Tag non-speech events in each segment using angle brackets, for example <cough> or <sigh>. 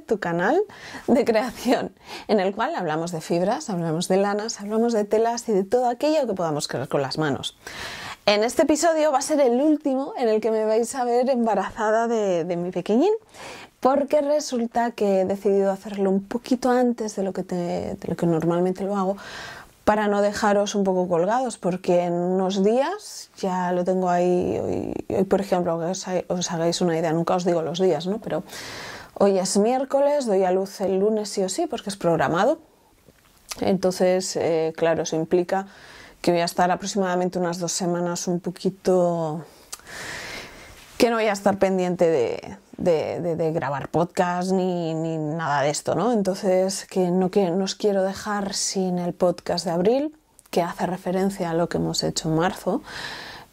tu canal de creación, en el cual hablamos de fibras, hablamos de lanas, hablamos de telas y de todo aquello que podamos crear con las manos. En este episodio va a ser el último en el que me vais a ver embarazada de, mi pequeñín, porque resulta que he decidido hacerlo un poquito antes de lo que, normalmente lo hago, para no dejaros un poco colgados, porque en unos días, ya lo tengo ahí, hoy, por ejemplo, os, hagáis una idea, nunca os digo los días, ¿no? Pero Hoy es miércoles, doy a luz el lunes sí o sí, porque es programado. Entonces, eh, claro, eso implica que voy a estar aproximadamente unas dos semanas un poquito que no voy a estar pendiente de, grabar podcast ni, nada de esto, ¿no? Entonces, que no que nos quiero dejar sin el podcast de abril, que hace referencia a lo que hemos hecho en marzo.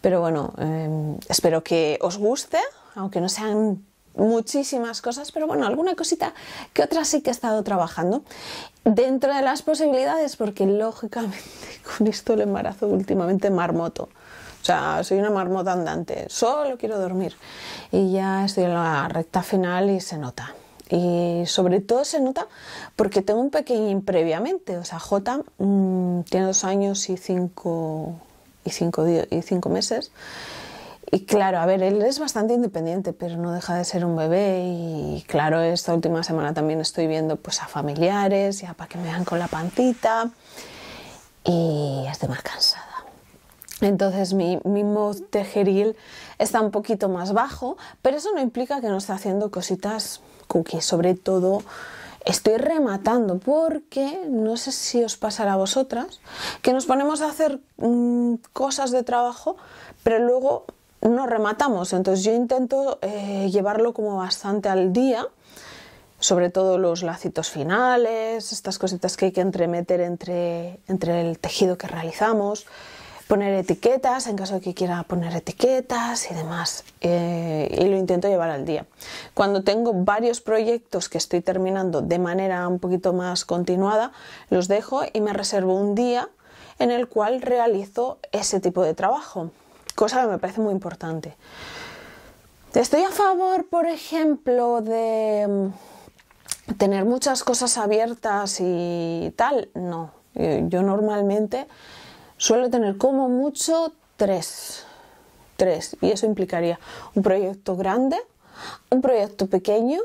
Pero bueno, eh, espero que os guste, aunque no sean muchísimas cosas, pero bueno, alguna cosita que otra sí que he estado trabajando dentro de las posibilidades, porque lógicamente <laughs> con esto el embarazo últimamente marmoto. O sea, soy una marmota andante, solo quiero dormir. Y ya estoy en la recta final y se nota. Y sobre todo se nota porque tengo un pequeño previamente. O sea, J mm, tiene dos años y cinco, y cinco, y cinco meses. Y claro, a ver, él es bastante independiente, pero no deja de ser un bebé y claro, esta última semana también estoy viendo pues a familiares, ya para que me vean con la pantita y estoy más cansada. Entonces mi, mi mood tejeril está un poquito más bajo, pero eso no implica que no esté haciendo cositas cookies, sobre todo estoy rematando porque no sé si os pasará a vosotras que nos ponemos a hacer mm, cosas de trabajo pero luego no rematamos. Entonces yo intento eh, llevarlo como bastante al día, sobre todo los lacitos finales, estas cositas que hay que entremeter entre, entre el tejido que realizamos, poner etiquetas en caso de que quiera poner etiquetas y demás. Eh, y lo intento llevar al día. Cuando tengo varios proyectos que estoy terminando de manera un poquito más continuada, los dejo y me reservo un día en el cual realizo ese tipo de trabajo cosa que me parece muy importante. Estoy a favor, por ejemplo, de mm, tener muchas cosas abiertas y tal. No, eh, yo normalmente suelo tener como mucho tres. Tres. Y eso implicaría un proyecto grande, un proyecto pequeño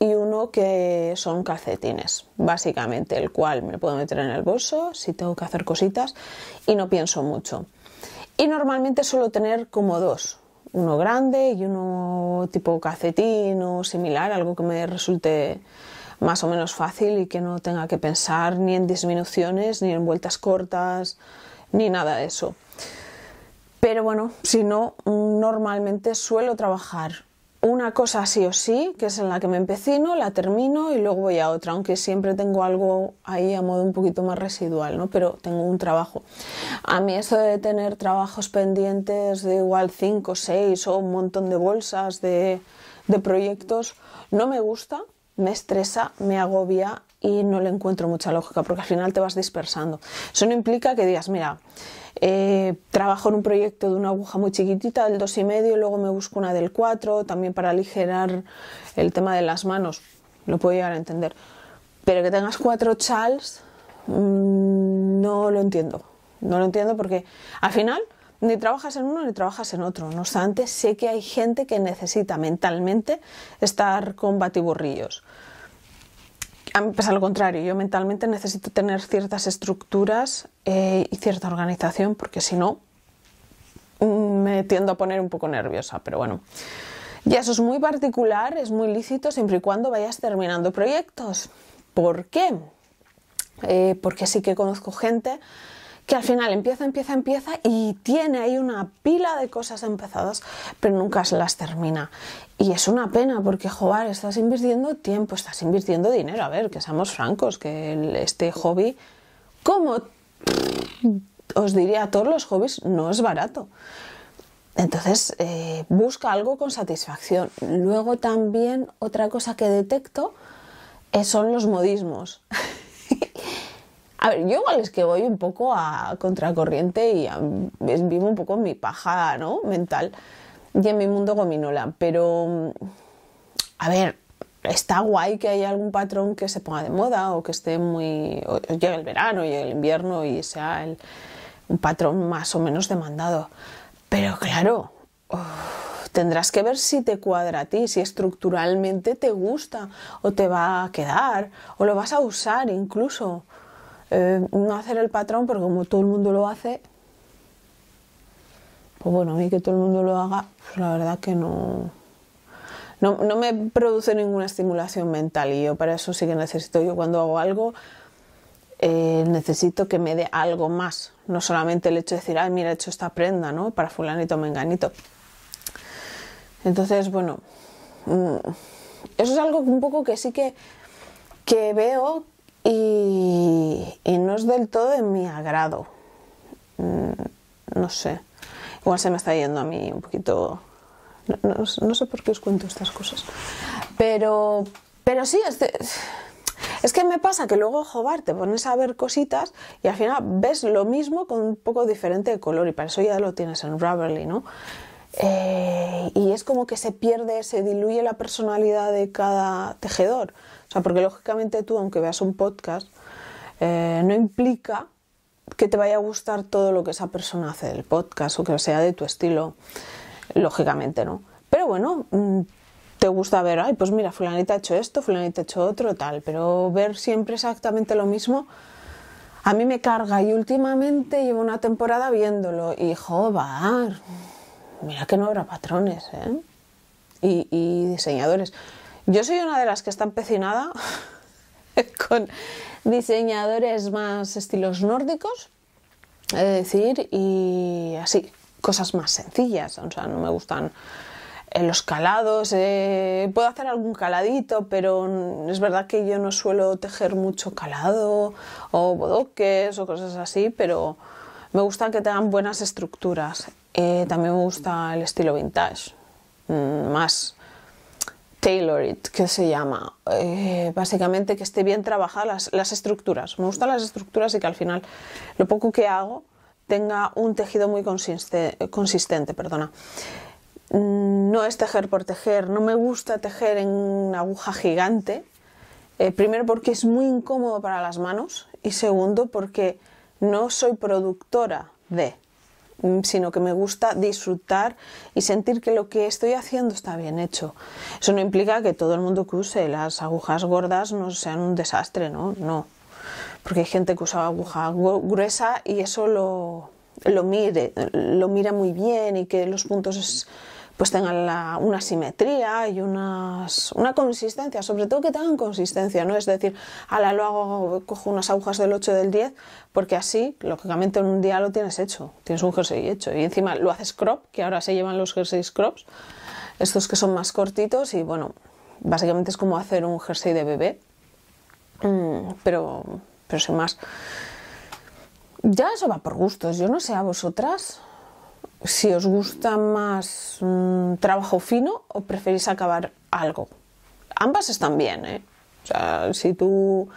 y uno que son calcetines, básicamente, el cual me lo puedo meter en el bolso si tengo que hacer cositas y no pienso mucho y normalmente suelo tener como dos, uno grande y uno tipo cacetín o similar, algo que me resulte más o menos fácil y que no tenga que pensar ni en disminuciones, ni en vueltas cortas, ni nada de eso. Pero bueno, si no, normalmente suelo trabajar una cosa sí o sí, que es en la que me empecino, la termino y luego voy a otra, aunque siempre tengo algo ahí a modo un poquito más residual, ¿no? Pero tengo un trabajo. A mí eso de tener trabajos pendientes de igual 5, 6 o un montón de bolsas de, de proyectos no me gusta, me estresa, me agobia y no le encuentro mucha lógica porque al final te vas dispersando. Eso no implica que digas, mira, eh, trabajo en un proyecto de una aguja muy chiquitita del 2,5, luego me busco una del 4, también para aligerar el tema de las manos, lo puedo llegar a entender. Pero que tengas cuatro chals, mm, no lo entiendo. No lo entiendo porque al final ni trabajas en uno ni trabajas en otro. No obstante, sé que hay gente que necesita mentalmente estar con batiburrillos. A mí pues, lo contrario, yo mentalmente necesito tener ciertas estructuras eh, y cierta organización porque si no mm, me tiendo a poner un poco nerviosa, pero bueno. Ya eso es muy particular, es muy lícito siempre y cuando vayas terminando proyectos. ¿Por qué? Eh, porque sí que conozco gente que al final empieza, empieza, empieza y tiene ahí una pila de cosas empezadas, pero nunca se las termina. Y es una pena porque, jugar estás invirtiendo tiempo, estás invirtiendo dinero. A ver, que seamos francos, que este hobby, como os diría a todos los hobbies, no es barato. Entonces, eh, busca algo con satisfacción. Luego también otra cosa que detecto eh, son los modismos. <laughs> a ver, yo igual es que voy un poco a contracorriente y vivo un poco en mi paja ¿no? mental y en mi mundo gominola. Pero, a ver, está guay que haya algún patrón que se ponga de moda o que esté muy. llegue el verano, llegue el invierno y sea el, un patrón más o menos demandado. Pero claro, tendrás que ver si te cuadra a ti, si estructuralmente te gusta o te va a quedar o lo vas a usar incluso. Eh, no hacer el patrón, porque como todo el mundo lo hace, pues bueno, a mí que todo el mundo lo haga, pues la verdad que no, no, me produce ninguna estimulación mental y yo para eso sí que necesito, yo cuando hago algo, eh, necesito que me dé algo más, no solamente el hecho de decir, ay, mira, he hecho esta prenda, ¿no? Para fulanito, menganito. Entonces, bueno, mm, eso es algo un poco que sí que, que veo y, y no es del todo en mi agrado. Mm, no sé. Igual se me está yendo a mí un poquito... No, sé por qué os cuento estas cosas. Pero, pero sí, Es que me pasa que luego, jobar te pones a ver cositas y al final ves lo mismo con un poco diferente de color y para eso ya lo tienes en Ravelry, ¿no? Eh, y es como que se pierde, se diluye la personalidad de cada tejedor. O sea, porque lógicamente tú, aunque veas un podcast, eh, no implica que te vaya a gustar todo lo que esa persona hace del podcast o que sea de tu estilo, lógicamente no. Pero bueno, mm, te gusta ver, ay, pues mira, fulanita ha hecho esto, fulanita ha hecho otro, tal, pero ver siempre exactamente lo mismo, a mí me carga y últimamente llevo una temporada viéndolo y joder, mira que no habrá patrones ¿eh? y, y diseñadores. Yo soy una de las que está empecinada <laughs> con diseñadores más estilos nórdicos, es decir, y así, cosas más sencillas, o sea, no me gustan eh, los calados, eh, puedo hacer algún caladito, pero es verdad que yo no suelo tejer mucho calado o bodoques o cosas así, pero me gusta que tengan buenas estructuras. Eh, también me gusta el estilo vintage, mm, más tailored, que se llama, eh, básicamente que esté bien trabajadas las, estructuras. Me gustan las estructuras y que al final lo poco que hago tenga un tejido muy consistente. Perdona. Mm, no es tejer por tejer, no me gusta tejer en una aguja gigante, eh, primero porque es muy incómodo para las manos y segundo porque no soy productora de, Mm, sino que me gusta disfrutar y sentir que lo que estoy haciendo está bien hecho. Eso no implica que todo el mundo que use las agujas gordas no sean un desastre, ¿no? No. Porque hay gente que usa aguja gruesa y eso lo, lo, mire, lo mira muy bien y que los puntos pues tengan una simetría y unas, una consistencia, sobre todo que tengan consistencia, ¿no? Es decir, la lo hago, cojo unas agujas del 8 del 10, porque así, lógicamente, en un día lo tienes hecho, tienes un jersey hecho. Y encima lo haces crop, que ahora se llevan los jerseys crops, estos que son más cortitos, y bueno, básicamente es como hacer un jersey de bebé, mm, pero, pero sin más. Ya eso va por gustos, yo no sé a vosotras, si os gusta más mm, trabajo fino o preferís acabar algo. Ambas están bien, ¿eh? si tu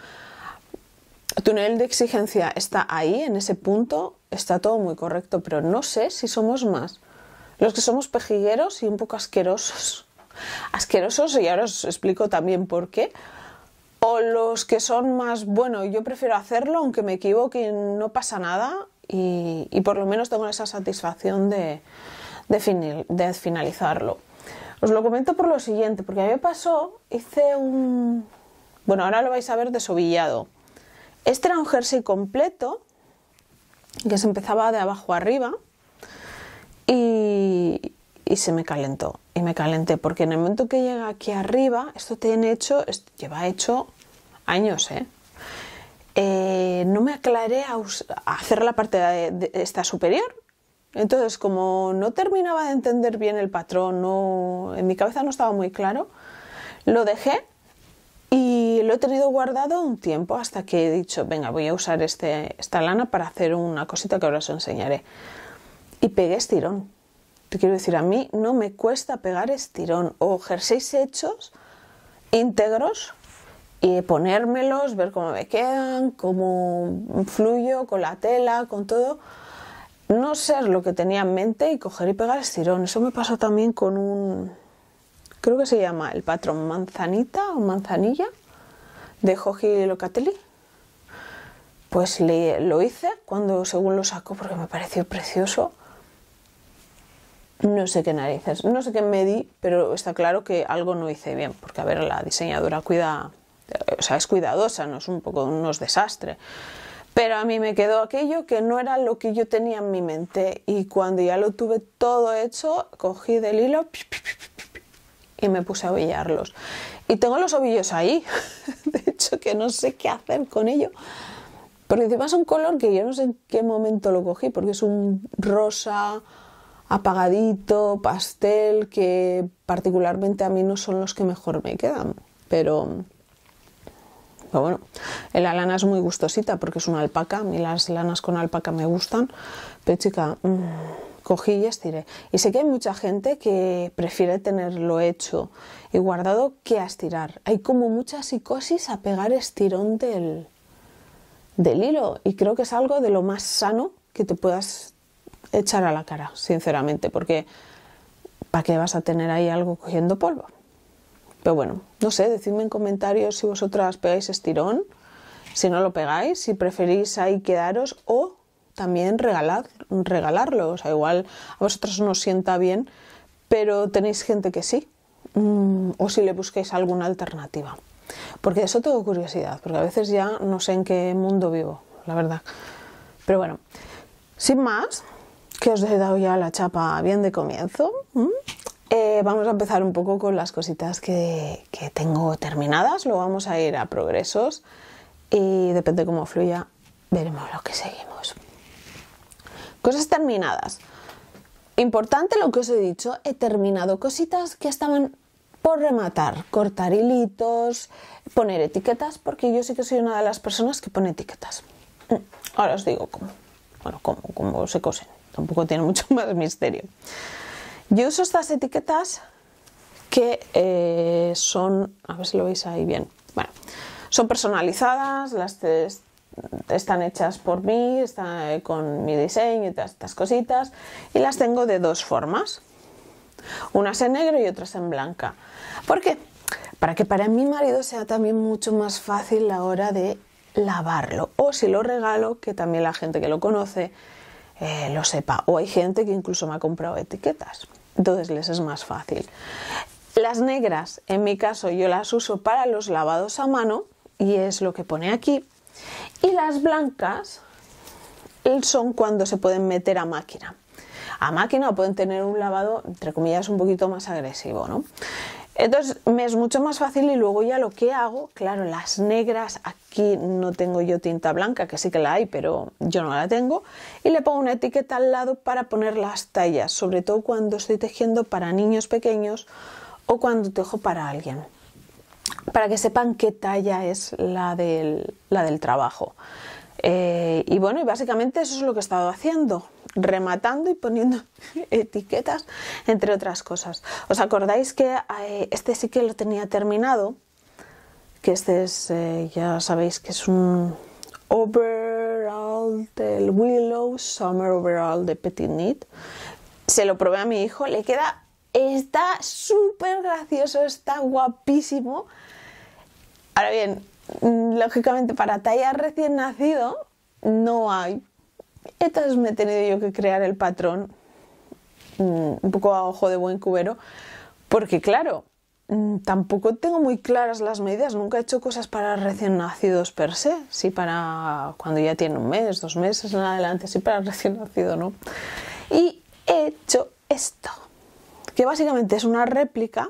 nivel de exigencia está ahí, en ese punto, está todo muy correcto, pero no sé si somos más los que somos pejigueros y un poco asquerosos. <laughs> Asquerosos, y ahora os explico también por qué. O los que son más, bueno, yo prefiero hacerlo aunque me equivoque no pasa nada, y, por lo menos tengo esa satisfacción de, de, de finalizarlo. Os lo comento por lo siguiente, porque a mí me pasó, hice un... Bueno, ahora lo vais a ver desobillado Este era un jersey completo, que se empezaba de abajo arriba, y, se me calentó. Y me calenté, porque en el momento que llega aquí arriba, esto tiene hecho, lleva hecho años, ¿eh? Eh, no me aclaré a, hacer la parte de, esta superior. Entonces, como no terminaba de entender bien el patrón, no, en mi cabeza no estaba muy claro, lo dejé y lo he tenido guardado un tiempo hasta que he dicho, venga, voy a usar este, esta lana para hacer una cosita que ahora os enseñaré. Y pegué estirón. Te quiero decir, a mí no me cuesta pegar estirón o jerseys hechos íntegros y ponérmelos, ver cómo me quedan, cómo fluyo con la tela, con todo. No ser lo que tenía en mente y coger y pegar estirón. Eso me pasó también con un, creo que se llama el patrón manzanita o manzanilla de Joji Locatelli. Pues lo hice cuando según lo saco porque me pareció precioso. No sé qué narices, no sé qué me di, pero está claro que algo no hice bien, porque a ver, la diseñadora cuida o sea, es cuidadosa, no es un poco unos desastre. Pero a mí me quedó aquello que no era lo que yo tenía en mi mente y cuando ya lo tuve todo hecho, cogí del hilo y me puse a ovillarlos. Y tengo los ovillos ahí, <laughs> de hecho que no sé qué hacer con ello, porque encima es un color que yo no sé en qué momento lo cogí, porque es un rosa apagadito, pastel, que particularmente a mí no son los que mejor me quedan, pero pero bueno, la lana es muy gustosita porque es una alpaca. A mí las lanas con alpaca me gustan. Pero chica, mm, cogí y estiré. Y sé que hay mucha gente que prefiere tenerlo hecho y guardado que a estirar. Hay como mucha psicosis a pegar estirón del, del hilo. Y creo que es algo de lo más sano que te puedas echar a la cara, sinceramente. Porque ¿para qué vas a tener ahí algo cogiendo polvo? Pero bueno, no sé, decidme en comentarios si vosotras pegáis estirón, si no lo pegáis, si preferís ahí quedaros o también regalar, regalarlo. O sea, igual a vosotras no os sienta bien, pero tenéis gente que sí. Mm, o si le busquéis alguna alternativa. Porque de eso tengo curiosidad, porque a veces ya no sé en qué mundo vivo, la verdad. Pero bueno, sin más, que os he dado ya la chapa bien de comienzo. Eh, vamos a empezar un poco con las cositas que, tengo terminadas, luego vamos a ir a progresos y depende cómo fluya, veremos lo que seguimos. Cosas terminadas. Importante lo que os he dicho, he terminado cositas que estaban por rematar, cortar hilitos, poner etiquetas, porque yo sí que soy una de las personas que pone etiquetas. Mm, ahora os digo cómo. Bueno, cómo, cómo se cosen. Tampoco tiene mucho <laughs> más misterio. Yo uso estas etiquetas que eh, son, a ver si lo veis ahí bien, bueno, son personalizadas, las están hechas por mí, están eh, con mi diseño y todas estas cositas, y las tengo de dos formas, unas en negro y otras en blanca. ¿Por qué? Para que para mi marido sea también mucho más fácil la hora de lavarlo, o si lo regalo, que también la gente que lo conoce eh, lo sepa, o hay gente que incluso me ha comprado etiquetas entonces les es más fácil. Las negras, en mi caso, yo las uso para los lavados a mano y es lo que pone aquí. Y las blancas son cuando se pueden meter a máquina. A máquina pueden tener un lavado, entre comillas, un poquito más agresivo, ¿no? Entonces me es mucho más fácil y luego ya lo que hago, claro, las negras, aquí no tengo yo tinta blanca, que sí que la hay, pero yo no la tengo, y le pongo una etiqueta al lado para poner las tallas, sobre todo cuando estoy tejiendo para niños pequeños o cuando tejo para alguien, para que sepan qué talla es la del, la del trabajo. Eh, y bueno, y básicamente eso es lo que he estado haciendo rematando y poniendo <laughs> etiquetas, entre otras cosas. ¿Os acordáis que eh, este sí que lo tenía terminado? Que este es, eh, ya sabéis que es un overall del Willow Summer Overall de Petit Knit. Se lo probé a mi hijo, le queda, está súper gracioso, está guapísimo. Ahora bien, lógicamente para talla recién nacido no hay me he tenido yo que crear el patrón mm, un poco a ojo de buen cubero, porque claro, mm, tampoco tengo muy claras las medidas, nunca he hecho cosas para recién nacidos per se, sí para cuando ya tiene un mes, dos meses en adelante, sí para recién nacido, ¿no? Y he hecho esto, que básicamente es una réplica,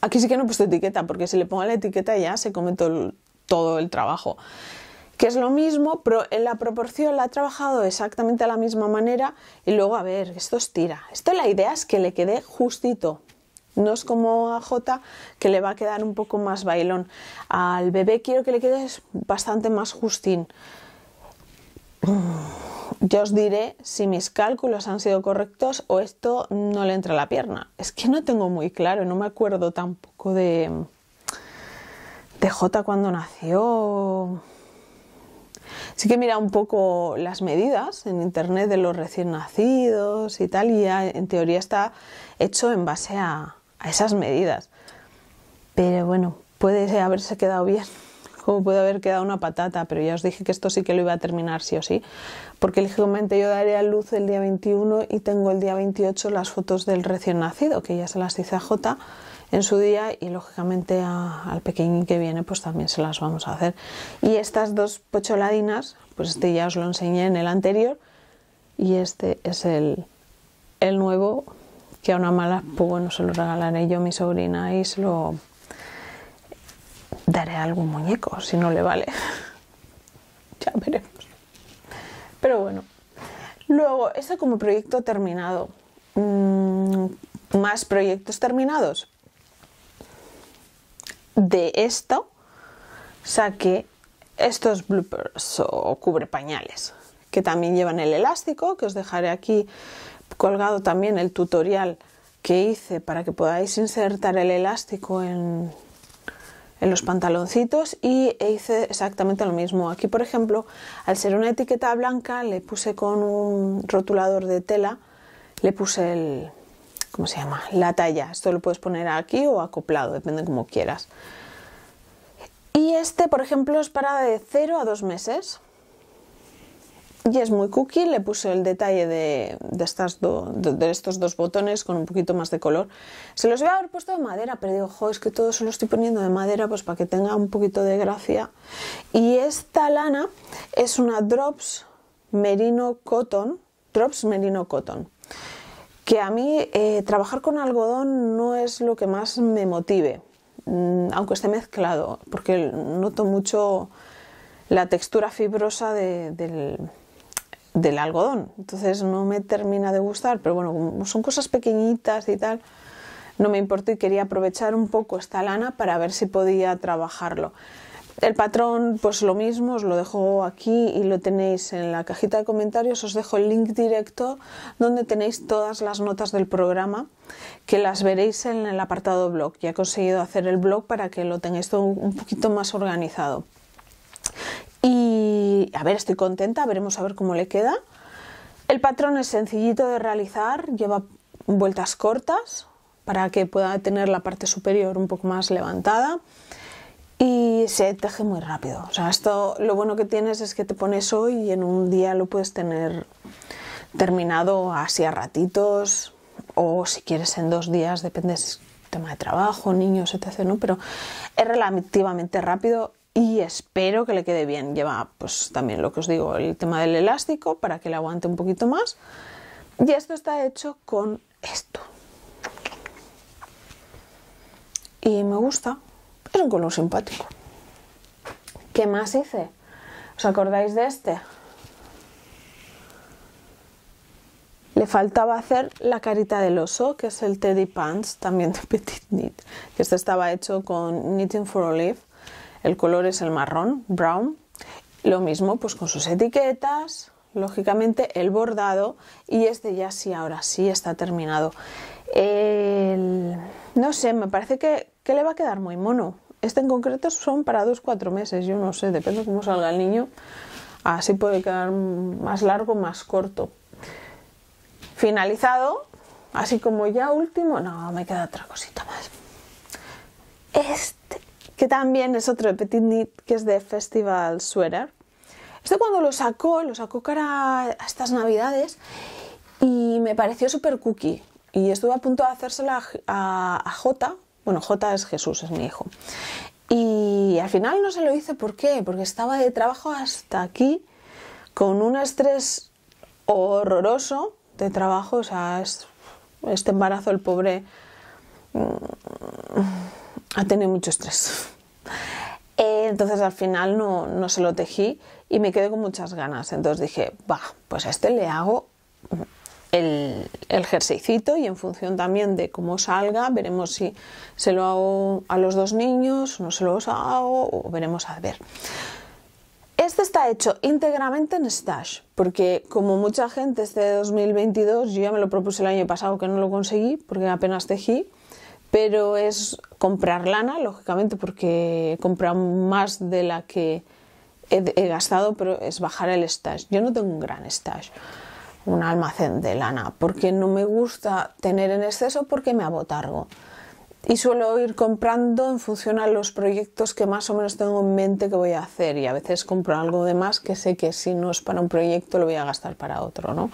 aquí sí que no he puesto etiqueta, porque si le pongo la etiqueta ya se come todo el trabajo que es lo mismo, pero en la proporción la ha trabajado exactamente de la misma manera y luego a ver, esto estira. Esto la idea es que le quede justito. No es como a J que le va a quedar un poco más bailón. Al bebé quiero que le quede bastante más justín. Mm, Yo os diré si mis cálculos han sido correctos o esto no le entra a la pierna. Es que no tengo muy claro, no me acuerdo tampoco de, de J cuando nació. Sí que mira un poco las medidas en internet de los recién nacidos y tal, y ya en teoría está hecho en base a, esas medidas. Pero bueno, puede haberse quedado bien, <laughs> como puede haber quedado una patata, pero ya os dije que esto sí que lo iba a terminar sí o sí, porque lógicamente yo daré a luz el día 21 y tengo el día 28 las fotos del recién nacido, que ya se las hice a Jota en su día y lógicamente al pequeño que viene pues también se las vamos a hacer. Y estas dos pocholadinas, pues este ya os lo enseñé en el anterior y este es el, el nuevo que a una mala, pues bueno, se lo regalaré yo a mi sobrina y se lo daré a algún muñeco, si no le vale. <laughs> ya veremos. Pero bueno. Luego, este como proyecto terminado. Mm, más proyectos terminados de esto saqué estos bloopers o cubre pañales que también llevan el elástico que os dejaré aquí colgado también el tutorial que hice para que podáis insertar el elástico en, en los pantaloncitos y hice exactamente lo mismo aquí por ejemplo al ser una etiqueta blanca le puse con un rotulador de tela le puse el, ¿cómo se llama? La talla. Esto lo puedes poner aquí o acoplado, depende como quieras. Y este, por ejemplo, es para de 0 a 2 meses. Y es muy cookie, le puse el detalle de, estas de, estos dos botones con un poquito más de color. Se los voy a haber puesto de madera, pero digo, jo, es que todo se lo estoy poniendo de madera pues para que tenga un poquito de gracia. Y esta lana es una Drops Merino Cotton, Drops Merino Cotton, que a mí eh, trabajar con algodón no es lo que más me motive, mm, aunque esté mezclado, porque noto mucho la textura fibrosa del, del, algodón. Entonces no me termina de gustar, pero bueno, son cosas pequeñitas y tal, no me importó y quería aprovechar un poco esta lana para ver si podía trabajarlo. El patrón, pues lo mismo, os lo dejo aquí y lo tenéis en la cajita de comentarios. Os dejo el link directo donde tenéis todas las notas del programa, que las veréis en el apartado blog. Ya he conseguido hacer el blog para que lo tengáis todo un poquito más organizado. Y a ver, estoy contenta, veremos a ver cómo le queda. El patrón es sencillito de realizar, lleva vueltas cortas para que pueda tener la parte superior un poco más levantada y se teje muy rápido. O sea, esto lo bueno que tienes es que te pones hoy y en un día lo puedes tener terminado así a ratitos o si quieres en dos días, depende tema de trabajo, niños, etc. ¿no? Pero es relativamente rápido y espero que le quede bien. Lleva pues también lo que os digo, el tema del elástico para que le aguante un poquito más. Y esto está hecho con esto. Y me gusta, es un color simpático. ¿Qué más hice? ¿Os acordáis de este? Le faltaba hacer la carita del oso, que es el Teddy Pants, también de Petit Knit, que este estaba hecho con Knitting for Olive. El color es el marrón, brown. Lo mismo, pues con sus etiquetas, lógicamente el bordado y este ya sí, ahora sí está terminado. No sé, me parece que, que le va a quedar muy mono. Este en concreto son para dos, cuatro meses, yo no sé, depende de cómo salga el niño. Así puede quedar más largo, más corto. Finalizado, así como ya último, no, me queda otra cosita más. Este, que también es otro de Petit Knit, que es de Festival Sweater. Este cuando lo sacó, lo sacó cara a estas navidades y me pareció súper cookie. Y estuve a punto de hacérsela a, a, a Jota, bueno, J es Jesús, es mi hijo. Y al final no se lo hice, ¿por qué? Porque estaba de trabajo hasta aquí con un estrés horroroso de trabajo. O sea, este embarazo, el pobre, mm, ha tenido mucho estrés. Entonces al final no, no se lo tejí y me quedé con muchas ganas. Entonces dije, va, pues a este le hago el, el y en función también de cómo salga veremos si se lo hago a los dos niños, no se lo hago o veremos a ver. Este está hecho íntegramente en stash, porque como mucha gente este 2022, yo ya me lo propuse el año pasado que no lo conseguí porque apenas tejí, pero es comprar lana, lógicamente, porque he más de la que he, he gastado, pero es bajar el stash. Yo no tengo un gran stash un almacén de lana, porque no me gusta tener en exceso porque me abotargo. Y suelo ir comprando en función a los proyectos que más o menos tengo en mente que voy a hacer y a veces compro algo de más que sé que si no es para un proyecto lo voy a gastar para otro, ¿no?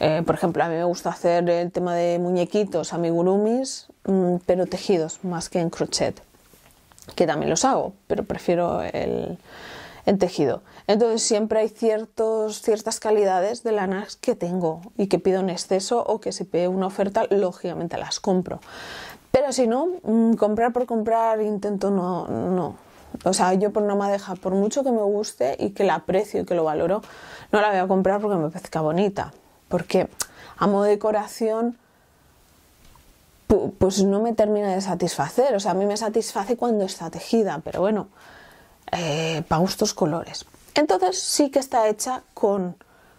Eh, por ejemplo, a mí me gusta hacer el tema de muñequitos, amigurumis, mm, pero tejidos más que en crochet, que también los hago, pero prefiero el tejido. Entonces siempre hay ciertos, ciertas calidades de lanas que tengo y que pido en exceso o que si pido una oferta, lógicamente las compro. Pero si no, mm, comprar por comprar intento no, no. O sea, yo por no me deja, por mucho que me guste y que la aprecio y que lo valoro, no la voy a comprar porque me parezca bonita. Porque a modo de decoración, pues no me termina de satisfacer. O sea, a mí me satisface cuando está tejida, pero bueno, eh, para gustos colores. Entonces sí que está hecha con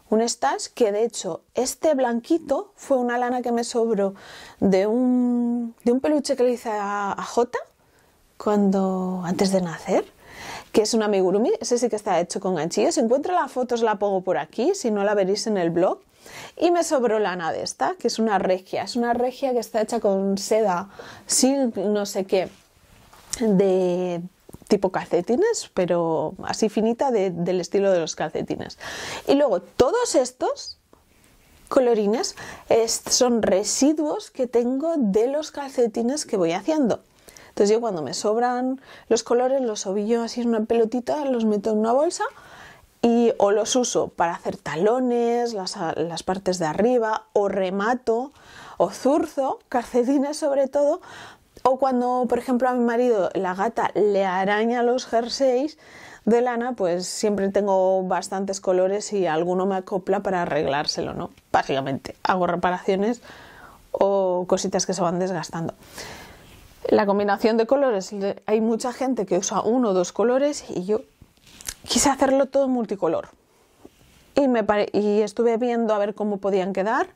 un stash que de hecho este blanquito fue una lana que me sobró de un, de un peluche que le hice a, Jota cuando antes de nacer que es un amigurumi, ese sí que está hecho con ganchillos. Si encuentro la foto os la pongo por aquí, si no la veréis en el blog. Y me sobró lana de esta, que es una regia, es una regia que está hecha con seda, sin no sé qué, de tipo calcetines, pero así finita del estilo de los calcetines. Y luego todos estos colorines son residuos que tengo de los calcetines que voy haciendo. Entonces yo cuando me sobran los colores los ovillo así en una pelotita, los meto en una bolsa y o los uso para hacer talones, las partes de arriba, o remato, o zurzo, calcetines sobre todo, o cuando, por ejemplo, a mi marido la gata le araña los jerseys de lana, pues siempre tengo bastantes colores y alguno me acopla para arreglárselo, ¿no? Básicamente, hago reparaciones o cositas que se van desgastando. La combinación de colores, hay mucha gente que usa uno o dos colores y yo quise hacerlo todo multicolor. Y, me y estuve viendo a ver cómo podían quedar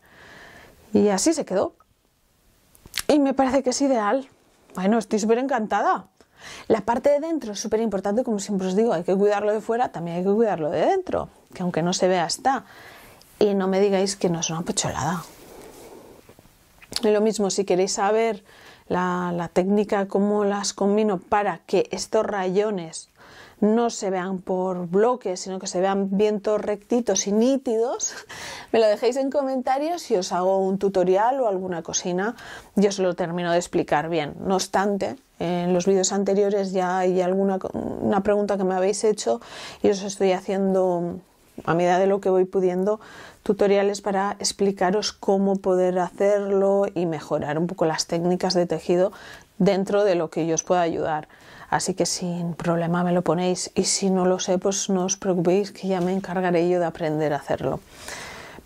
y así se quedó. Y me parece que es ideal. Bueno, estoy súper encantada. La parte de dentro es súper importante, como siempre os digo, hay que cuidarlo de fuera, también hay que cuidarlo de dentro, que aunque no se vea está. Y no me digáis que no es una pocholada. Y lo mismo, si queréis saber la, la técnica, cómo las combino para que estos rayones no se vean por bloques, sino que se vean vientos rectitos y nítidos, <laughs> me lo dejéis en comentarios Si os hago un tutorial o alguna cocina Yo os lo termino de explicar bien. No obstante, en los vídeos anteriores ya hay alguna pregunta que me habéis hecho y os estoy haciendo a medida de lo que voy pudiendo tutoriales para explicaros cómo poder hacerlo y mejorar un poco las técnicas de tejido dentro de lo que yo os pueda ayudar. Así que sin problema me lo ponéis y si no lo sé, pues no os preocupéis que ya me encargaré yo de aprender a hacerlo.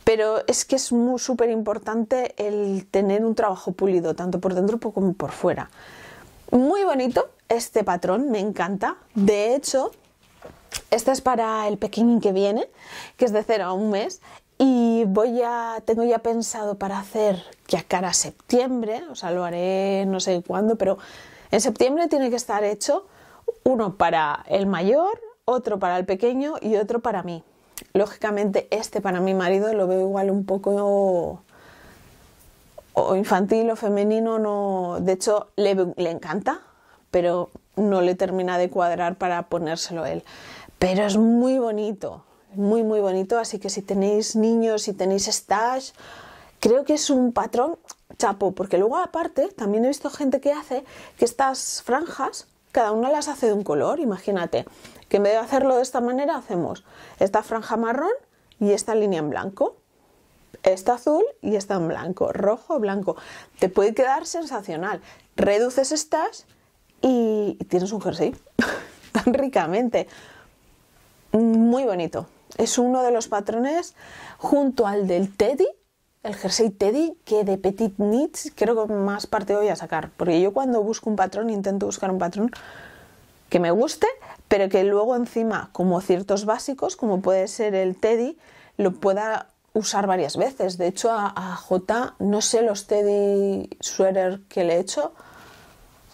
Pero es que es muy súper importante el tener un trabajo pulido, tanto por dentro como por fuera. Muy bonito este patrón, me encanta. De hecho, este es para el pequeño que viene, que es de cero a un mes. Y voy a, tengo ya pensado para hacer que a cara a septiembre, o sea, lo haré no sé cuándo, pero en septiembre tiene que estar hecho uno para el mayor, otro para el pequeño y otro para mí. Lógicamente este para mi marido lo veo igual un poco o infantil o femenino, no, de hecho le, encanta, pero no le termina de cuadrar para ponérselo él. Pero es muy bonito, muy muy bonito, así que si tenéis niños, si tenéis stash, creo que es un patrón chapo, porque luego aparte también he visto gente que hace que estas franjas, cada una las hace de un color, imagínate, que en vez de hacerlo de esta manera hacemos esta franja marrón y esta línea en blanco, esta azul y esta en blanco, rojo, blanco. Te puede quedar sensacional. Reduces estas y tienes un jersey <laughs> tan ricamente. Muy bonito. Es uno de los patrones junto al del Teddy el jersey Teddy que de Petit Nits creo que más parte voy a sacar. Porque yo cuando busco un patrón intento buscar un patrón que me guste, pero que luego encima, como ciertos básicos, como puede ser el Teddy, lo pueda usar varias veces. De hecho, a, J no sé los Teddy sweater que le he hecho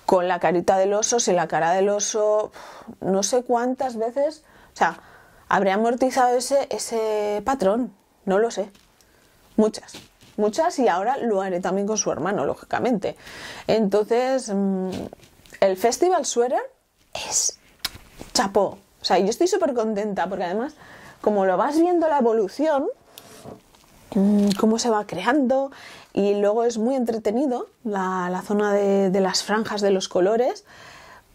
con la carita del oso, sin la cara del oso, no sé cuántas veces, o sea, habría amortizado ese, ese patrón, no lo sé muchas, muchas y ahora lo haré también con su hermano, lógicamente. Entonces, mm, el Festival Sweater es chapó. O sea, yo estoy súper contenta porque además, como lo vas viendo la evolución, mm, cómo se va creando y luego es muy entretenido la, zona de, las franjas de los colores.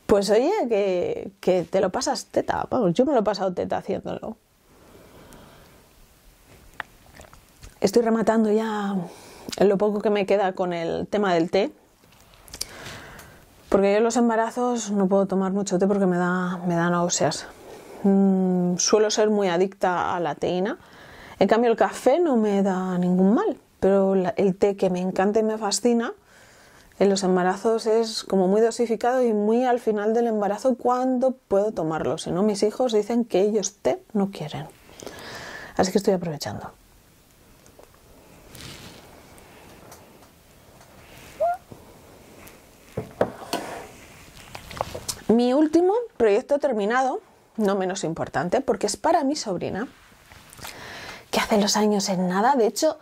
Pues oye, que, te lo pasas teta, yo me lo he pasado teta haciéndolo. Estoy rematando ya lo poco que me queda con el tema del té. Porque yo en los embarazos no puedo tomar mucho té porque me da, me da náuseas. Mm, suelo ser muy adicta a la teína. En cambio, el café no me da ningún mal. Pero el té que me encanta y me fascina en los embarazos es como muy dosificado y muy al final del embarazo cuando puedo tomarlo. Si no, mis hijos dicen que ellos té no quieren. Así que estoy aprovechando. Mi último proyecto terminado, no menos importante, porque es para mi sobrina, que hace los años en nada, de hecho,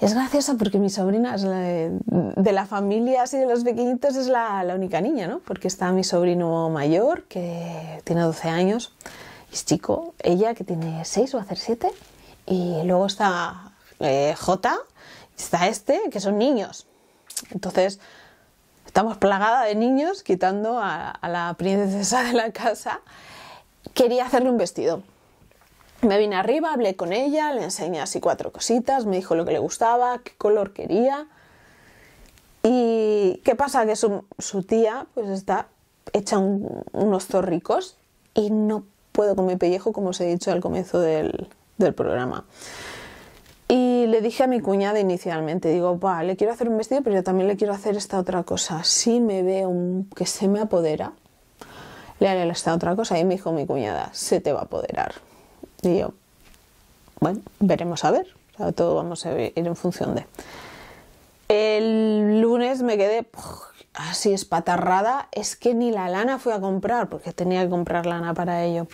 es gracioso porque mi sobrina es de, la familia así de los pequeñitos es la, única niña, ¿no? Porque está mi sobrino mayor, que tiene 12 años, es chico, ella que tiene 6 o hacer 7, y luego está eh, Jota, J, está este, que son niños. Entonces, estamos plagada de niños, quitando a, la princesa de la casa, quería hacerle un vestido. Me vine arriba, hablé con ella, le enseñé así cuatro cositas, me dijo lo que le gustaba, qué color quería. ¿Y qué pasa? Que su, tía pues está hecha unos zorricos y no puedo comer pellejo, como os he dicho al comienzo del programa. Y le dije a mi cuñada inicialmente, digo, va, le quiero hacer un vestido, pero yo también le quiero hacer esta otra cosa. Si me veo un... que se me apodera, le haré esta otra cosa. Y me dijo mi cuñada, se te va a apoderar. Y yo, bueno, veremos a ver. todo vamos a ir en función de. El lunes me quedé así espatarrada. Es que ni la lana fui a comprar, porque tenía que comprar lana para ello.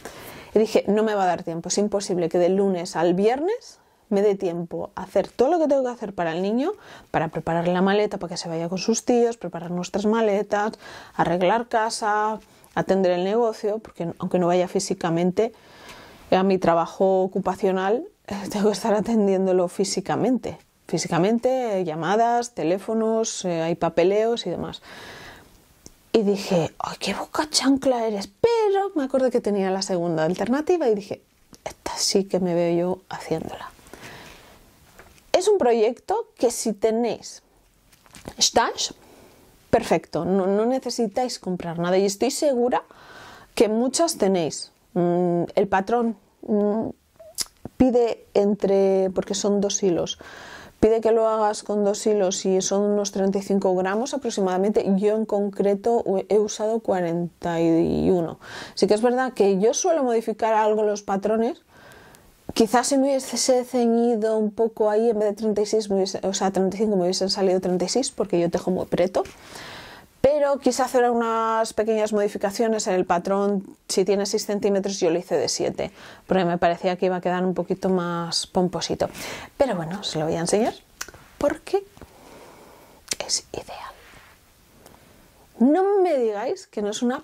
Y dije, no me va a dar tiempo, es imposible que de lunes al viernes me dé tiempo a hacer todo lo que tengo que hacer para el niño, para preparar la maleta para que se vaya con sus tíos, preparar nuestras maletas, arreglar casa, atender el negocio, porque aunque no vaya físicamente a mi trabajo ocupacional, eh, <laughs> tengo que estar atendiéndolo físicamente. Físicamente, llamadas, teléfonos, eh, hay papeleos y demás. Y dije, ¡ay, qué boca chancla eres! Pero me acuerdo que tenía la segunda alternativa y dije, esta sí que me veo yo haciéndola un proyecto que si tenéis Stash, perfecto, no, necesitáis comprar nada y estoy segura que muchas tenéis. Mm, el patrón mm, pide entre, porque son dos hilos, pide que lo hagas con dos hilos y son unos 35 gramos aproximadamente. Yo en concreto he usado 41. así que es verdad que yo suelo modificar algo los patrones Quizás si me hubiese ceñido un poco ahí, en vez de 36, o sea, 35 me hubiesen salido 36 porque yo tejo muy preto. Pero quise hacer unas pequeñas modificaciones en el patrón. Si tiene 6 centímetros, yo lo hice de 7, porque me parecía que iba a quedar un poquito más pomposito. Pero bueno, se lo voy a enseñar porque es ideal. No me digáis que no es una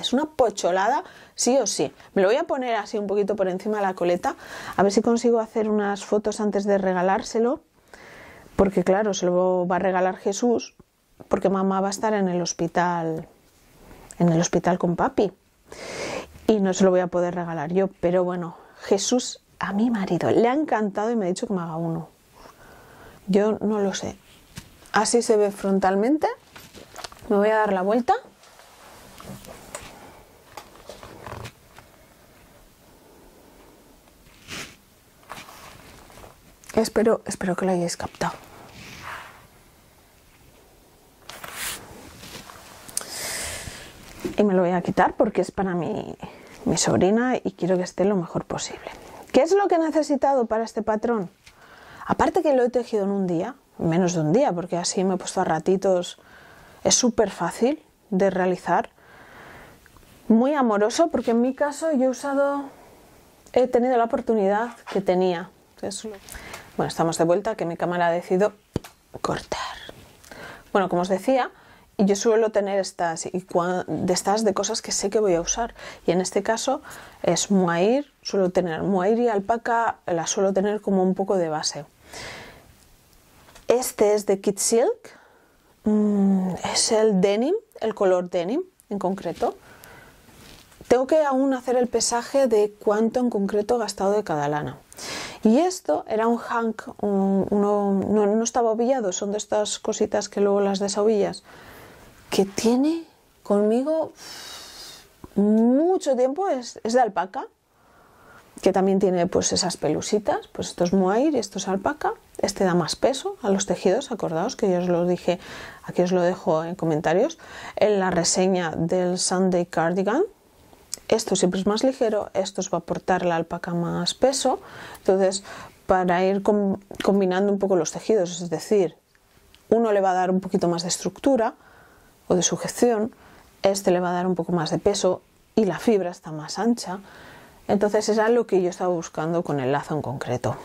es una pocholada, sí o sí. Me lo voy a poner así un poquito por encima de la coleta, a ver si consigo hacer unas fotos antes de regalárselo, porque claro, se lo va a regalar Jesús, porque mamá va a estar en el hospital, en el hospital con papi, y no se lo voy a poder regalar yo, pero bueno, Jesús a mi marido le ha encantado y me ha dicho que me haga uno. Yo no lo sé. Así se ve frontalmente. Me voy a dar la vuelta espero, espero que lo hayáis captado. Y me lo voy a quitar porque es para mi, mi sobrina y quiero que esté lo mejor posible. ¿Qué es lo que he necesitado para este patrón? Aparte que lo he tejido en un día, menos de un día, porque así me he puesto a ratitos. Es súper fácil de realizar. Muy amoroso, porque en mi caso yo he usado, he tenido la oportunidad que tenía estamos de vuelta, que mi cámara ha decidido cortar. Bueno, como os decía, yo suelo tener estas y de estas de cosas que sé que voy a usar. Y en este caso es muair, suelo tener muair y alpaca, la suelo tener como un poco de base. Este es de kit Silk, mm, es el denim, el color denim en concreto. Tengo que aún hacer el pesaje de cuánto en concreto he gastado de cada lana. Y esto era un hank, no, estaba ovillado, son de estas cositas que luego las desovillas, que tiene conmigo mucho tiempo, es, de alpaca, que también tiene pues esas pelusitas, pues esto es mohair y esto es alpaca. Este da más peso a los tejidos, acordaos que yo os lo dije, aquí os lo dejo en comentarios, en la reseña del Sunday Cardigan, esto siempre es más ligero, esto os va a aportar la alpaca más peso, entonces para ir combinando un poco los tejidos, es decir, uno le va a dar un poquito más de estructura o de sujeción, este le va a dar un poco más de peso y la fibra está más ancha. Entonces es algo que yo estaba buscando con el lazo en concreto.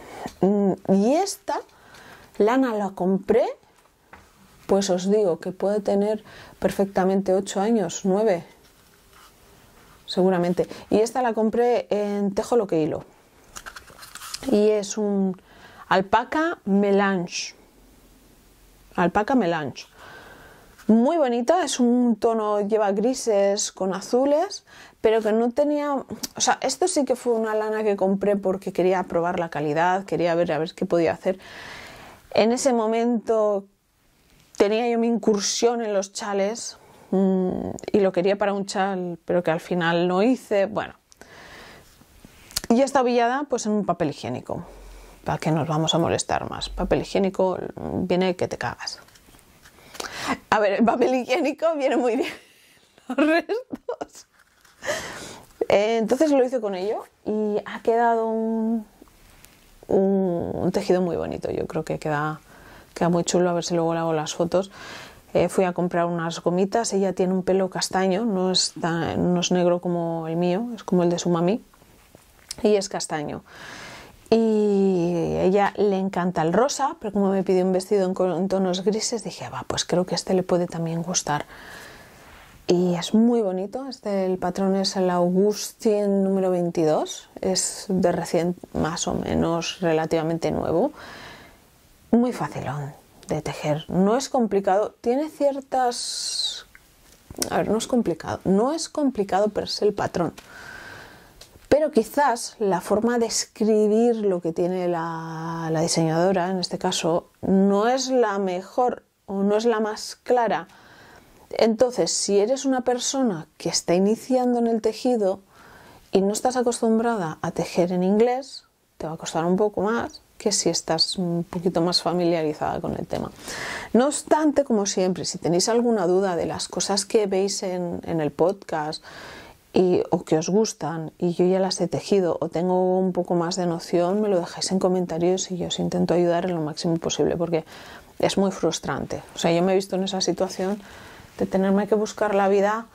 Mm, y esta lana la compré, pues os digo que puede tener perfectamente 8 años, 9, seguramente. Y esta la compré en Tejo Lo que Hilo. Y es un alpaca melange. Alpaca melange. Muy bonita, es un tono, lleva grises con azules, pero que no tenía, o sea, esto sí que fue una lana que compré porque quería probar la calidad, quería ver a ver qué podía hacer. En ese momento tenía yo mi incursión en los chales, Mm, y lo quería para un chal, pero que al final no hice. Bueno, y está ovillada pues en un papel higiénico. ¿Para que nos vamos a molestar más? Papel higiénico mm, viene que te cagas. A ver, el papel higiénico viene muy bien. <laughs> Los restos. Eh, entonces lo hice con ello y ha quedado un, tejido muy bonito. Yo creo que queda, queda muy chulo. A ver si luego le hago las fotos. Eh, fui a comprar unas gomitas, ella tiene un pelo castaño, no es, no es negro como el mío, es como el de su mami, y es castaño. Y ella le encanta el rosa, pero como me pidió un vestido en, tonos grises, dije, ah, va, pues creo que este le puede también gustar. Y es muy bonito, este, el patrón es el Augustin número 22, es de recién, más o menos, relativamente nuevo. Muy facilón, de tejer. No es complicado, tiene ciertas... A ver, no es complicado, no es complicado per se el patrón, pero quizás la forma de escribir lo que tiene la, la diseñadora, en este caso, no es la mejor o no es la más clara. Entonces, si eres una persona que está iniciando en el tejido y no estás acostumbrada a tejer en inglés, te va a costar un poco más que si estás un poquito más familiarizada con el tema. No obstante, como siempre, si tenéis alguna duda de las cosas que veis en, el podcast y, o que os gustan y yo ya las he tejido o tengo un poco más de noción, me lo dejáis en comentarios y yo os intento ayudar en lo máximo posible porque es muy frustrante. O sea, yo me he visto en esa situación de tenerme que buscar la vida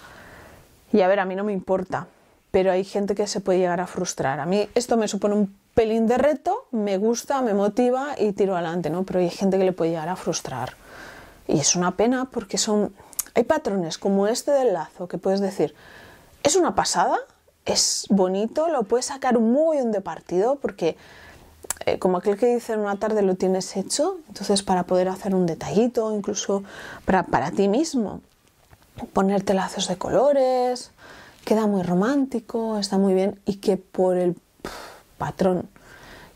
y a ver, a mí no me importa, pero hay gente que se puede llegar a frustrar. A mí esto me supone un pelín de reto, me gusta, me motiva y tiro adelante, ¿no? Pero hay gente que le puede llegar a frustrar. Y es una pena porque son hay patrones como este del lazo que puedes decir, es una pasada, es bonito, lo puedes sacar muy bien de partido porque eh, como aquel que dice en una tarde lo tienes hecho, entonces para poder hacer un detallito, incluso para, para ti mismo, ponerte lazos de colores, queda muy romántico, está muy bien y que por el patrón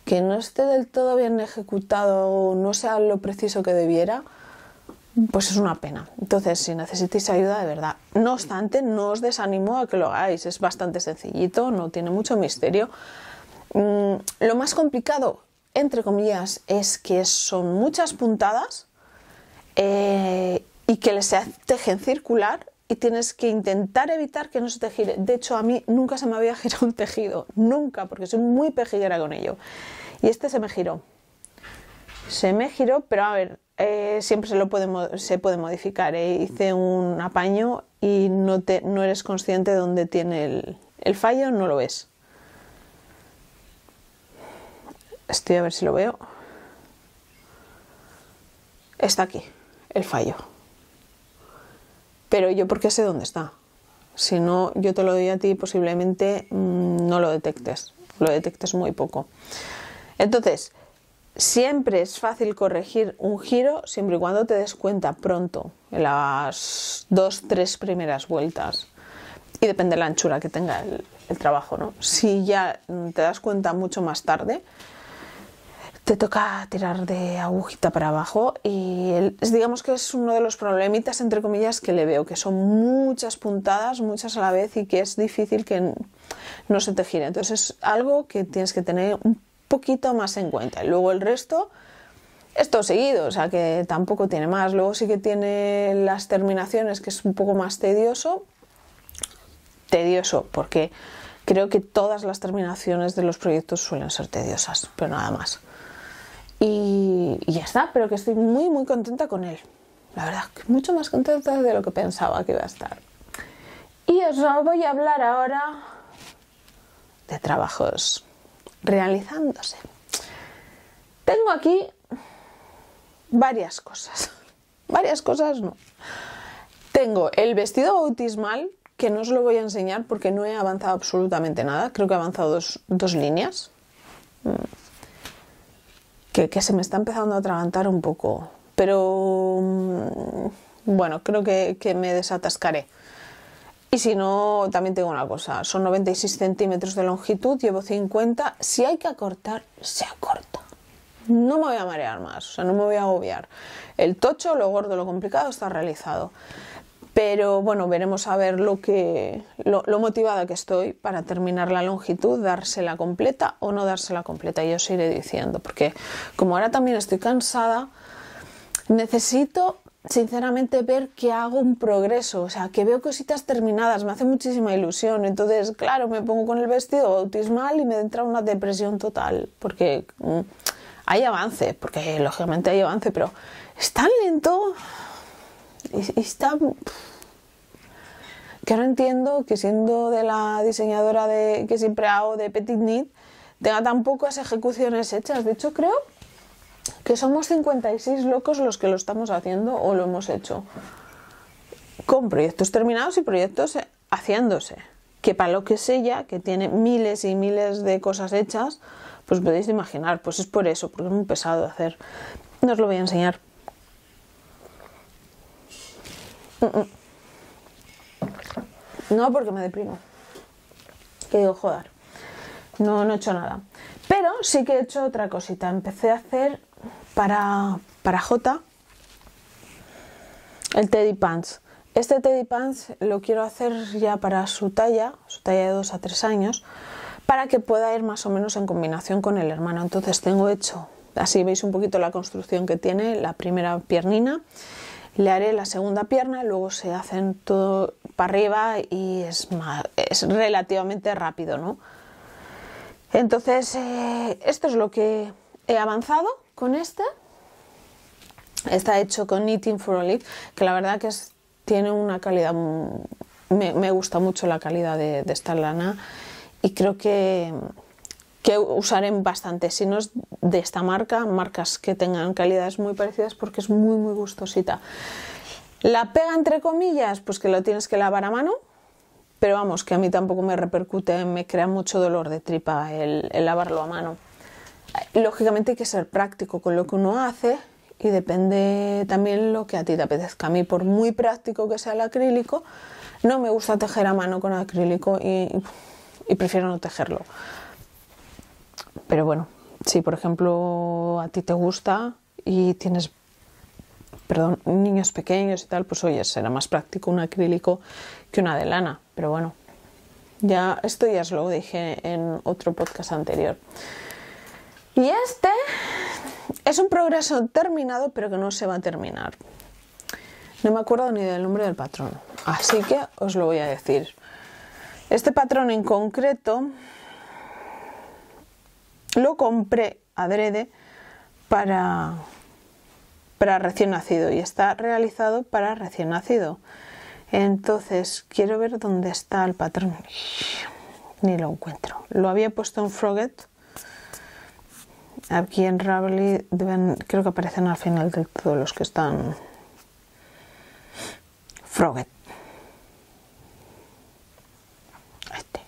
que no esté del todo bien ejecutado o no sea lo preciso que debiera, pues es una pena. Entonces, si necesitáis ayuda, de verdad. No obstante, no os desanimo a que lo hagáis. Es bastante sencillito, no tiene mucho misterio. Mm, lo más complicado, entre comillas, es que son muchas puntadas eh, y que les tejen circular y tienes que intentar evitar que no se te gire. De hecho, a mí nunca se me había <laughs> girado un tejido, nunca, porque soy muy pejiguera con ello. Y este se me giró. Se me giró, pero a ver, eh, siempre se, lo puede, se puede modificar. ¿eh? Hice un apaño y no, te, no eres consciente de dónde tiene el, el fallo, no lo ves. Estoy a ver si lo veo. Está aquí, el fallo. Pero yo porque sé dónde está. Si no, yo te lo doy a ti posiblemente mm, no lo detectes. Lo detectes muy poco. Entonces, siempre es fácil corregir un giro siempre y cuando te des cuenta pronto, en las dos, tres primeras vueltas. Y depende de la anchura que tenga el, el trabajo, ¿no? Si ya te das cuenta mucho más tarde, te toca tirar de agujita para abajo y digamos que es uno de los problemitas entre comillas que le veo, que son muchas puntadas, muchas a la vez y que es difícil que no se te gire. Entonces es algo que tienes que tener un poquito más en cuenta. Y luego el resto esto seguido, o sea que tampoco tiene más. Luego sí que tiene las terminaciones, que es un poco más tedioso. Tedioso, porque creo que todas las terminaciones de los proyectos suelen ser tediosas, pero nada más. Y, ya está, pero que estoy muy, muy contenta con él. La verdad, mucho más contenta de lo que pensaba que iba a estar. Y os voy a hablar ahora de trabajos realizándose. Tengo aquí varias cosas. <laughs> Varias cosas no. Tengo el vestido bautismal, que no os lo voy a enseñar porque no he avanzado absolutamente nada. Creo que he avanzado dos, dos líneas. Mm que, se me está empezando a atragantar un poco. Pero mm, bueno, creo que, que me desatascaré. Y si no, también tengo una cosa, son 96 centímetros de longitud, llevo 50, si hay que acortar, se acorta. No me voy a marear más, o sea, no me voy a agobiar. El tocho, lo gordo, lo complicado está realizado. Pero bueno, veremos a ver lo, que, lo, motivada que estoy para terminar la longitud, dársela completa o no dársela completa. Y os iré diciendo, porque como ahora también estoy cansada, necesito sinceramente ver que hago un progreso, o sea, que veo cositas terminadas, me hace muchísima ilusión. Entonces, claro, me pongo con el vestido autismal y me entra una depresión total, porque mm, hay avance, porque lógicamente hay avance, pero es tan lento, está que no entiendo que siendo de la diseñadora de que siempre hago de Petit Knit tenga tan pocas ejecuciones hechas. De hecho, creo que somos 56 locos los que lo estamos haciendo o lo hemos hecho. Con proyectos terminados y proyectos eh, haciéndose. Que para lo que es ella, que tiene miles y miles de cosas hechas, pues podéis imaginar, pues es por eso, porque es muy pesado hacer. No os lo voy a enseñar. Mm, mm. No, porque me deprimo. Que digo, joder, no, no he hecho nada. Pero sí que he hecho otra cosita. Empecé a hacer para, para J el Teddy Pants. Este Teddy Pants lo quiero hacer ya para su talla, su talla de 2 a 3 años, para que pueda ir más o menos en combinación con el hermano. Entonces tengo hecho, así veis un poquito la construcción que tiene, la primera piernina le haré la segunda pierna, luego se hacen todo para arriba y es, es relativamente rápido, ¿no? Entonces, eh, esto es lo que he avanzado con este. Está hecho con Knitting for que la verdad que tiene una calidad, me, gusta mucho la calidad de esta lana y creo que que usaré bastante, si no es de esta marca, marcas que tengan calidades muy parecidas porque es muy muy gustosita. La pega entre comillas, pues que lo tienes que lavar a mano, pero vamos, que a mí tampoco me repercute, me crea mucho dolor de tripa el, lavarlo a mano. Lógicamente hay que ser práctico con lo que uno hace y depende también lo que a ti te apetezca. A mí, por muy práctico que sea el acrílico, no me gusta tejer a mano con acrílico y prefiero no tejerlo. Pero bueno, si por ejemplo a ti te gusta y tienes perdón, niños pequeños y tal, pues oye, será más práctico un acrílico que una de lana. Pero bueno, ya esto ya os lo dije en otro podcast anterior. Y este es un progreso terminado, pero que no se va a terminar. No me acuerdo ni del nombre del patrón, así que os lo voy a decir. Este patrón en concreto lo compré adrede para, para recién nacido y está realizado para recién nacido. Entonces, quiero ver dónde está el patrón. Ni lo encuentro. Lo había puesto en Froget. Aquí en Ravelry deben, creo que aparecen al final de todos los que están. Froget. Este.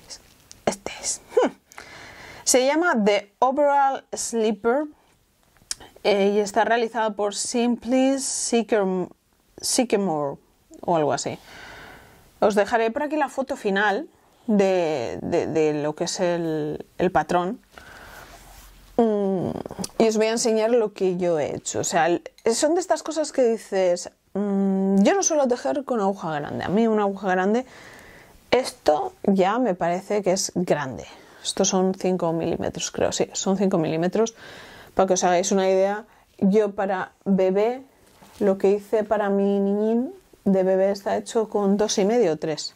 Se llama The Overall Sleeper eh, y está realizado por Simply Sycamore o algo así. Os dejaré por aquí la foto final de, lo que es el, patrón. Mm, y os voy a enseñar lo que yo he hecho. O sea, son de estas cosas que dices, mm, yo no suelo tejer con aguja grande. A mí una aguja grande, esto ya me parece que es grande. Estos son 5 milímetros, creo, sí, son 5 milímetros. Para que os hagáis una idea, yo para bebé, lo que hice para mi niñín de bebé está hecho con 2,5 y medio o tres.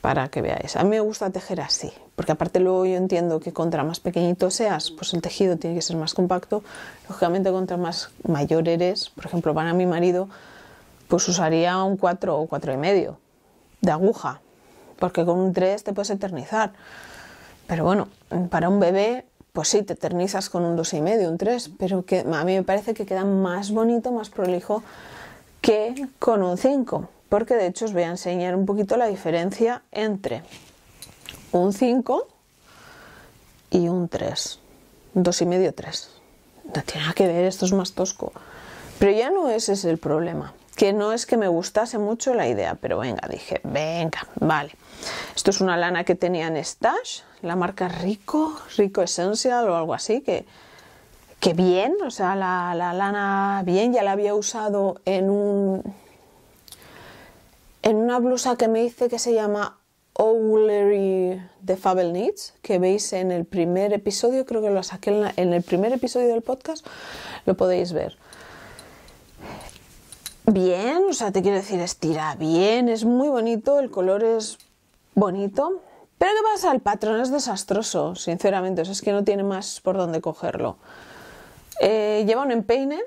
Para que veáis. A mí me gusta tejer así, porque aparte luego yo entiendo que contra más pequeñito seas, pues el tejido tiene que ser más compacto. Lógicamente contra más mayor eres, por ejemplo, para mi marido, pues usaría un 4 o 4,5 y medio de aguja, porque con un 3 te puedes eternizar. Pero bueno, para un bebé, pues sí, te eternizas con un y medio, un 3, pero que a mí me parece que queda más bonito, más prolijo que con un 5, porque de hecho os voy a enseñar un poquito la diferencia entre un 5 y un 3, y medio 3. No tiene nada que ver, esto es más tosco. Pero ya no ese es el problema, que no es que me gustase mucho la idea, pero venga, dije, venga, vale. Esto es una lana que tenía en Stash, la marca Rico, Rico Essential o algo así, que, que bien, o sea, la, lana bien, ya la había usado en un en una blusa que me hice que se llama Owlery de Fabel Needs, que veis en el primer episodio, creo que lo saqué en el primer episodio del podcast, lo podéis ver. Bien, o sea, te quiero decir, estira bien, es muy bonito, el color es bonito. Pero ¿qué pasa? El patrón es desastroso, sinceramente. es que no tiene más por dónde cogerlo. Eh, lleva un empeine,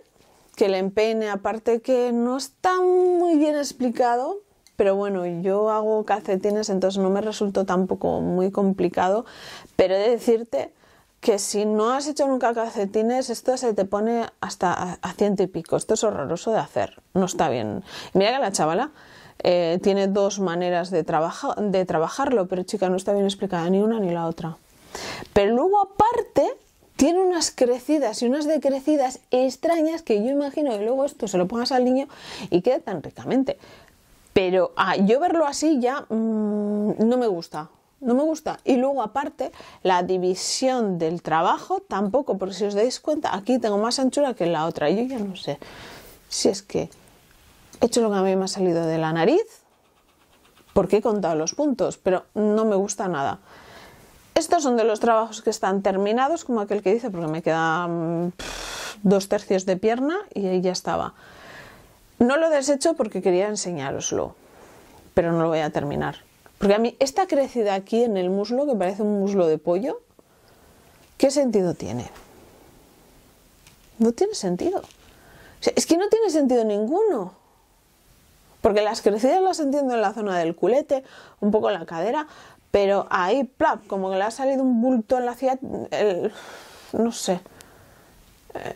que el empeine aparte que no está muy bien explicado, pero bueno, yo hago calcetines, entonces no me resultó tampoco muy complicado. Pero he de decirte que si no has hecho nunca calcetines, esto se te pone hasta a, a ciento y pico. Esto es horroroso de hacer, no está bien. Mira que la chavala eh, tiene dos maneras de, de trabajarlo, pero chica, no está bien explicada ni una ni la otra. Pero luego aparte tiene unas crecidas y unas decrecidas extrañas que yo imagino que luego esto se lo pongas al niño y queda tan ricamente. Pero ah, yo verlo así ya mm, no me gusta. No me gusta. Y luego aparte, la división del trabajo tampoco, porque si os dais cuenta, aquí tengo más anchura que en la otra. Yo ya no sé si es que He hecho lo que a mí me ha salido de la nariz porque he contado los puntos, pero no me gusta nada. Estos son de los trabajos que están terminados, como aquel que dice, porque me quedan dos tercios de pierna y ahí ya estaba. No lo deshecho porque quería enseñároslo, pero no lo voy a terminar. Porque a mí esta crecida aquí en el muslo, que parece un muslo de pollo, ¿qué sentido tiene? No tiene sentido. es que no tiene sentido ninguno. Porque las crecidas las entiendo en la zona del culete, un poco en la cadera, pero ahí, plap, como que le ha salido un bulto en la ciudad, no sé. Eh,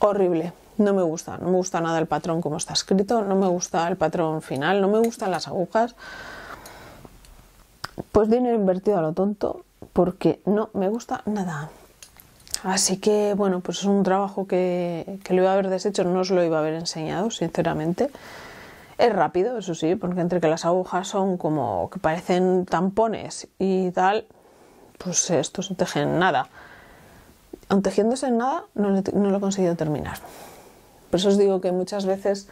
horrible. No me gusta, no me gusta nada el patrón como está escrito, no me gusta el patrón final, no me gustan las agujas. Pues dinero invertido a lo tonto, porque no me gusta nada. Así que bueno, pues es un trabajo que, que lo iba a haber deshecho, no os lo iba a haber enseñado, sinceramente. Es rápido, eso sí, porque entre que las agujas son como que parecen tampones y tal, pues esto no tejen nada. Aun tejiéndose en nada, no, lo he conseguido terminar. Por eso os digo que muchas veces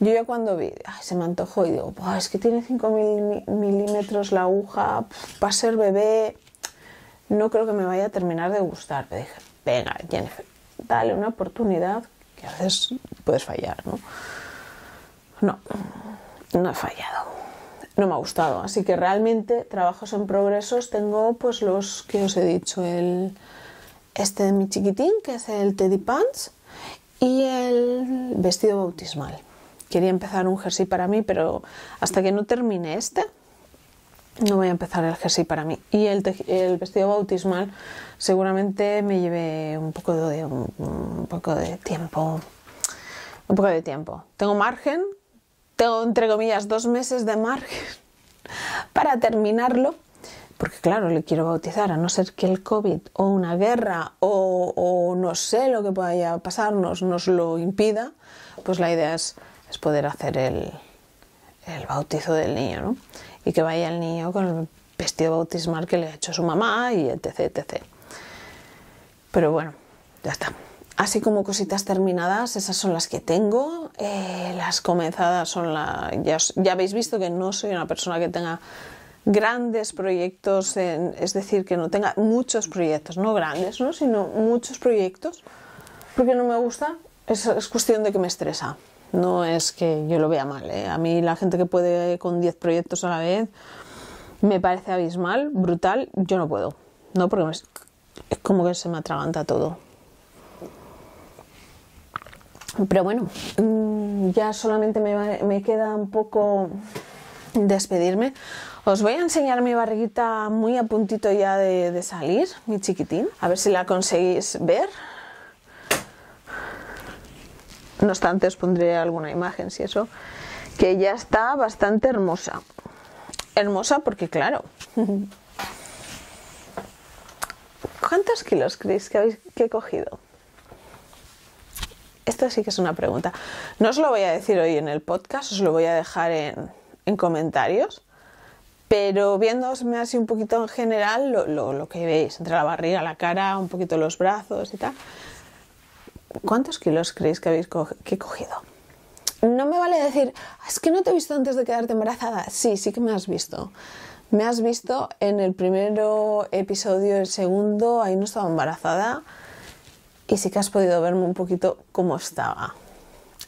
yo ya cuando vi, ay, se me antojó y digo, es que tiene 5 milímetros la aguja, para ser bebé, no creo que me vaya a terminar de gustar. me dije, venga, Jennifer, dale una oportunidad, que a veces puedes fallar, ¿no? No, no he fallado. No me ha gustado. Así que realmente trabajos en progresos tengo pues los que os he dicho. El, este de mi chiquitín, que es el Teddy Pants, y el vestido bautismal. Quería empezar un jersey para mí, pero hasta que no termine este, no voy a empezar el jersey para mí. Y el, vestido bautismal seguramente me lleve un poco de, un poco de tiempo. Un poco de tiempo. Tengo margen, tengo entre comillas dos meses de margen <laughs> para terminarlo, porque claro, le quiero bautizar, a no ser que el COVID o una guerra o, no sé lo que vaya a pasarnos nos lo impida, pues la idea es, poder hacer el, bautizo del niño, ¿no? Y que vaya el niño con el vestido bautismal que le ha hecho su mamá y etc, etc. Pero bueno, ya está. Así como cositas terminadas, esas son las que tengo. Eh, las comenzadas son las... Ya, habéis visto que no soy una persona que tenga grandes proyectos, es decir, que no tenga muchos proyectos, no grandes, ¿no? sino muchos proyectos, porque no me gusta, es, cuestión de que me estresa. No es que yo lo vea mal. ¿eh? A mí la gente que puede con 10 proyectos a la vez me parece abismal, brutal. Yo no puedo. No, porque es como que se me atraganta todo. Pero bueno, mm, ya solamente me, queda un poco despedirme. Os voy a enseñar mi barriguita muy a puntito ya de, salir, mi chiquitín. A ver si la conseguís ver. No obstante, os pondré alguna imagen, si eso. Que ya está bastante hermosa. Hermosa porque, claro. <laughs> ¿Cuántos kilos creéis que habéis que he cogido? Esta sí que es una pregunta. No os lo voy a decir hoy en el podcast, os lo voy a dejar en, comentarios. Pero viéndosme así un poquito en general, lo, que veis, entre la barriga, la cara, un poquito los brazos y tal, ¿cuántos kilos creéis que habéis que he cogido? No me vale decir, ah, es que no te he visto antes de quedarte embarazada. Sí, sí que me has visto. Me has visto en el primero episodio, el segundo, ahí no estaba embarazada y sí que has podido verme un poquito cómo estaba.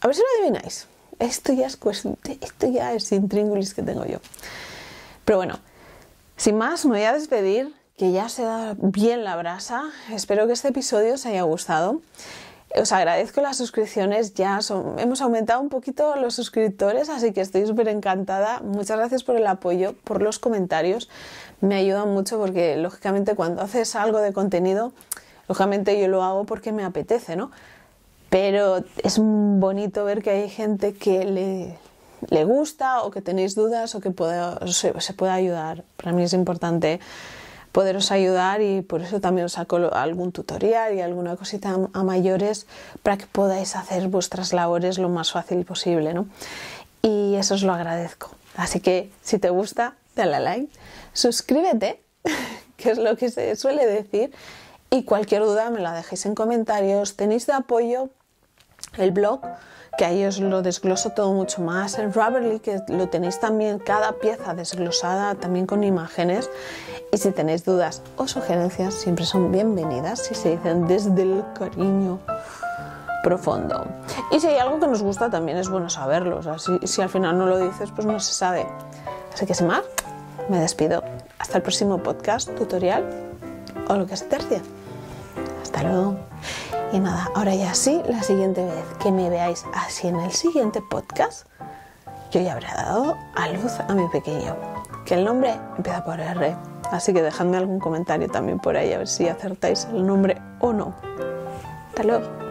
A ver si lo adivináis. Esto ya es, cuestión, esto ya es intríngulis que tengo yo. Pero bueno, sin más, me voy a despedir, que ya se da bien la brasa. Espero que este episodio os haya gustado. Os agradezco las suscripciones, ya son, hemos aumentado un poquito los suscriptores, así que estoy súper encantada. Muchas gracias por el apoyo, por los comentarios, me ayudan mucho porque lógicamente cuando haces algo de contenido Lógicamente yo lo hago porque me apetece, ¿no? Pero es bonito ver que hay gente que le, le gusta o que tenéis dudas o que se, se pueda ayudar. Para mí es importante poderos ayudar y por eso también os saco algún tutorial y alguna cosita a mayores para que podáis hacer vuestras labores lo más fácil posible, ¿no? Y eso os lo agradezco. Así que si te gusta, dale a like, suscríbete, <laughs> que es lo que se suele decir, y cualquier duda me la dejéis en comentarios. Tenéis de apoyo el blog, que ahí os lo desgloso todo mucho más. El Rubberly, que lo tenéis también cada pieza desglosada, también con imágenes. Y si tenéis dudas o sugerencias, siempre son bienvenidas si se dicen desde el cariño profundo. Y si hay algo que nos gusta, también es bueno saberlo. si, al final no lo dices, pues no se sabe. Así que sin más, me despido. Hasta el próximo podcast, tutorial o lo que es tercia. Hasta luego. Y nada, ahora ya sí, la siguiente vez que me veáis así en el siguiente podcast, yo ya habré dado a luz a mi pequeño, que el nombre empieza por R. Así que dejadme algún comentario también por ahí a ver si acertáis el nombre o no. Hasta luego.